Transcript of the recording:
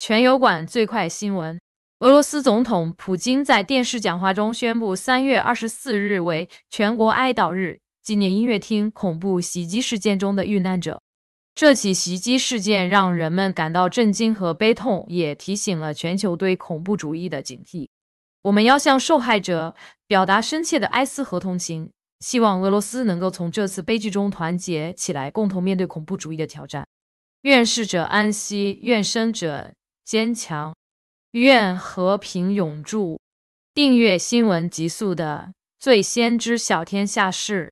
全油管最快新闻：俄罗斯总统普京在电视讲话中宣布，三月二十四日为全国哀悼日，纪念音乐厅恐怖袭击事件中的遇难者。这起袭击事件让人们感到震惊和悲痛，也提醒了全球对恐怖主义的警惕。我们要向受害者表达深切的哀思和同情，希望俄罗斯能够从这次悲剧中团结起来，共同面对恐怖主义的挑战。愿逝者安息，愿生者。坚强，愿和平永驻。订阅新闻极速的，最先知晓天下事。